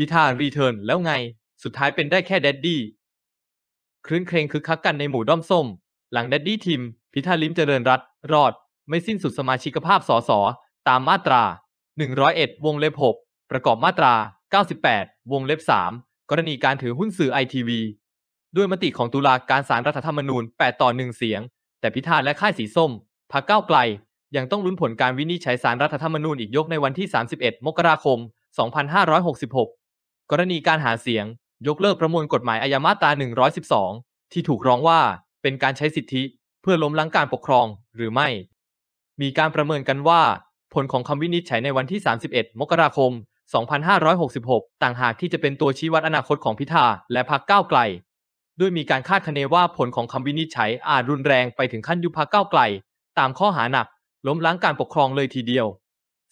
พิธารีเทิร์นแล้วไง สุดท้ายเป็นได้แค่แดดดี้ คลื่นเครงคึกคักกันในหมู่ด้อมส้ม หลังแดดดี้ทิมพิธาลิ้มเจริญรัตรอดไม่สิ้นสุดสมาชิกภาพสส ตามมาตรา 101 วงเล็บ6ประกอบมาตรา 98 วงเล็บ3 กรณีการถือหุ้นสื่อไอทีวีด้วยมติของตุลาการสารรัฐธรรมนูญ 8 ต่อ 1 เสียง แต่พิธาและค่ายสีส้มพักเก้าไกล ยังต้องลุ้นผลการวินิจฉัยสารรัฐธรรมนูญอีกยกในวันที่ 31 มกราคม 2566กรณีการหาเสียงยกเลิกประมวลกฎหมายอาญามาตรา 112 ที่ถูกร้องว่าเป็นการใช้สิทธิเพื่อล้มล้างการปกครองหรือไม่ มีการประเมินกันว่า ผลของคำวินิจฉัยในวันที่ 31 มกราคม 2566 ต่างหากที่จะเป็นตัวชี้วัดอนาคตของพิธาและพรรคก้าวไกล ด้วยมีการคาดคะเนว่าผลของคำวินิจฉัยอาจรุนแรงไปถึงขั้นยุบพรรคก้าวไกล ตามข้อหาหนักล้มล้างการปกครองเลยทีเดียว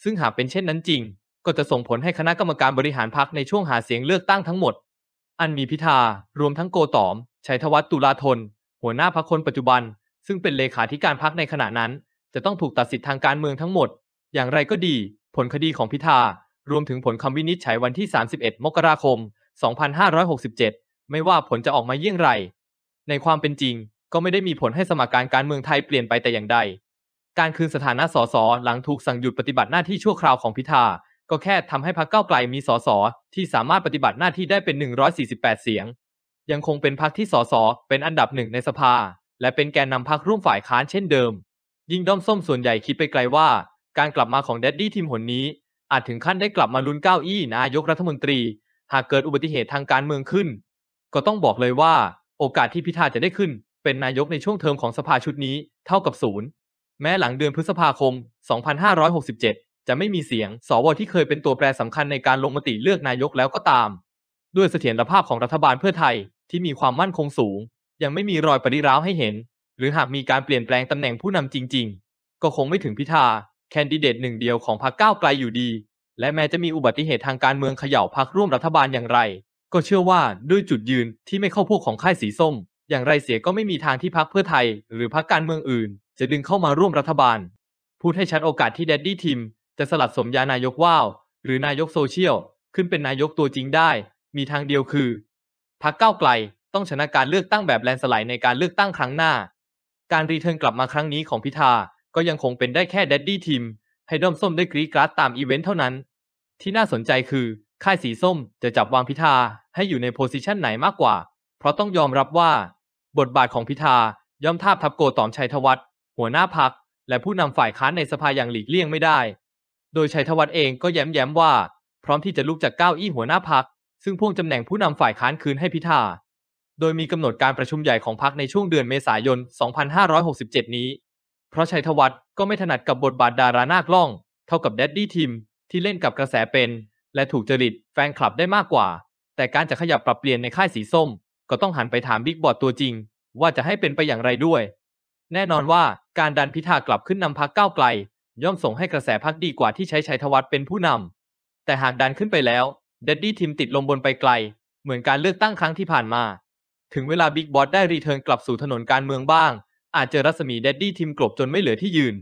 ซึ่งหากเป็นเช่นนั้นจริงก็จะส่งผลให้คณะกรรมการบริหารพรรคในช่วงหาเสียงเลือกตั้งทั้งหมด อันมีพิธา รวมทั้งโกตอม ชัยธวัฒน์ตุลาธน หัวหน้าพรรคคนปัจจุบัน ซึ่งเป็นเลขาธิการพรรคในขณะนั้น จะต้องถูกตัดสิทธิทางการเมืองทั้งหมด อย่างไรก็ดี ผลคดีของพิธา รวมถึงผลคำวินิจฉัยวันที่ 31 มกราคม 2567 ไม่ว่าผลจะออกมาเยี่ยงไร ในความเป็นจริงก็ไม่ได้มีผลให้สมการการเมืองไทยเปลี่ยนไปแต่อย่างใด การคืนสถานะสส หลังถูกสั่งหยุดปฏิบัติหน้าที่ชั่วคราวของพิธาก็แค่ทำให้พรรคเก้าไกลมีสสที่สามารถปฏิบัติหน้าที่ได้เป็น 148 เสียง ยังคงเป็นพรรคที่สสเป็นอันดับหนึ่งในสภา และเป็นแกนนำพรรคร่วมฝ่ายค้านเช่นเดิม ยิ่งด้อมส้มส่วนใหญ่คิดไปไกลว่า การกลับมาของเดดดี้ทีมหนนี้ อาจถึงขั้นได้กลับมาลุ้นเก้าอี้นายกรัฐมนตรี หากเกิดอุบัติเหตุทางการเมืองขึ้น ก็ต้องบอกเลยว่า โอกาสที่พิธาจะได้ขึ้น เป็นนายกในช่วงเทอมของสภาชุดนี้ เท่ากับศูนย์แม้หลังเดือนพฤษภาคม 2567จะไม่มีเสียง สวที่เคยเป็นตัวแปรสำคัญในการลงมติเลือกนายกแล้วก็ตาม ด้วยเสถียรภาพของรัฐบาลเพื่อไทยที่มีความมั่นคงสูง ยังไม่มีรอยปริร้าวให้เห็น หรือหากมีการเปลี่ยนแปลงตำแหน่งผู้นำจริงๆ ก็คงไม่ถึงพิธา แคนดิเดตหนึ่งเดียวของพรรคก้าวไกลอยู่ดี และแม้จะมีอุบัติเหตุทางการเมืองเขย่าพรรคร่วมรัฐบาลอย่างไร ก็เชื่อว่าด้วยจุดยืนที่ไม่เข้าพวกของค่ายสีส้ม อย่างไรเสียก็ไม่มีทางที่พรรคเพื่อไทย หรือพรรคการเมืองอื่น จะดึงเข้ามาร่วมรัฐบาลพูดให้ชัดโอกาสที่แดดดี้ทิมจะสลัดสมญานายกว้าว หรือนายกโซเชียลขึ้นเป็นนายกตัวจริงได้ มีทางเดียวคือพรรคก้าวไกลต้องชนะการเลือกตั้งแบบแลนสไลด์ในการเลือกตั้งครั้งหน้า การรีเทิร์นกลับมาครั้งนี้ของพิธา ก็ยังคงเป็นได้แค่เดดดี้ทีมให้ด้อมส้มได้กรี๊กราสตามอีเวนต์เท่านั้น ที่น่าสนใจคือ ค่ายสีส้มจะจับวางพิธาให้อยู่ในโพสิชันไหนมากกว่า เพราะต้องยอมรับว่า บทบาทของพิธาย่อมทาบทับโกตอมชัยธวัฒน์หัวหน้าพักและผู้นำฝ่ายค้านในสภาอย่างหลีกเลี่ยงไม่ได้โดยชัยธวัฒน์เองก็แย้มๆว่า พร้อมที่จะลุกจากเก้าอี้หัวหน้าพัก ซึ่งพ่วงตำแหน่งผู้นำฝ่ายค้านคืนให้พิธา โดยมีกำหนดการประชุมใหญ่ของพักในช่วงเดือนเมษายน 2567 นี้ เพราะชัยธวัฒน์ก็ไม่ถนัดกับบทบาทดารานากล้องเท่ากับแดดดี้ทิม ที่เล่นกับกระแสเป็น และถูกจริตแฟนคลับได้มากกว่า แต่การจะขยับปรับเปลี่ยนในค่ายสีส้ม ก็ต้องหันไปถามบิ๊กบอดตัวจริง ว่าจะให้เป็นไปอย่างไรด้วย แน่นอนว่าการดันพิธากลับขึ้นนำพักก้าวไกลย่อมส่งให้กระแสพักดีกว่าที่ใช้ชัยธวัฒน์เป็นผู้นำ แต่หากดันขึ้นไปแล้วเดดดี้ทีมติดลมบนไปไกล เหมือนการเลือกตั้งครั้งที่ผ่านมา ถึงเวลาบิ๊กบอสได้รีเทิร์นกลับสู่ถนนการเมืองบ้าง อาจเจอรัศมีเดดดี้ทีมกลบจนไม่เหลือที่ยืน